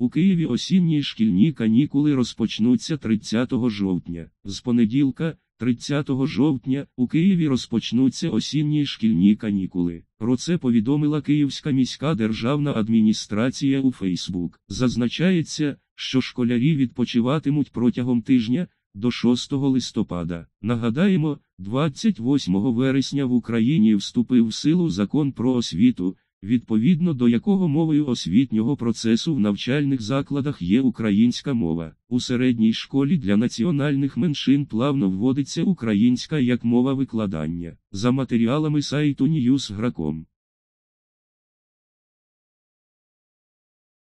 У Києві осінні шкільні канікули розпочнуться 30 жовтня. З понеділка, 30 жовтня, у Києві розпочнуться осінні шкільні канікули. Про це повідомила Київська міська державна адміністрація у Фейсбук. Зазначається, що школярі відпочиватимуть протягом тижня. До 6 листопада нагадаємо, 28 вересня в Україні вступив в силу закон про освіту, відповідно до якого мовою освітнього процесу в навчальних закладах є українська мова. У середній школі для національних меншин плавно вводиться українська як мова викладання за матеріалами сайту Newsgra.com.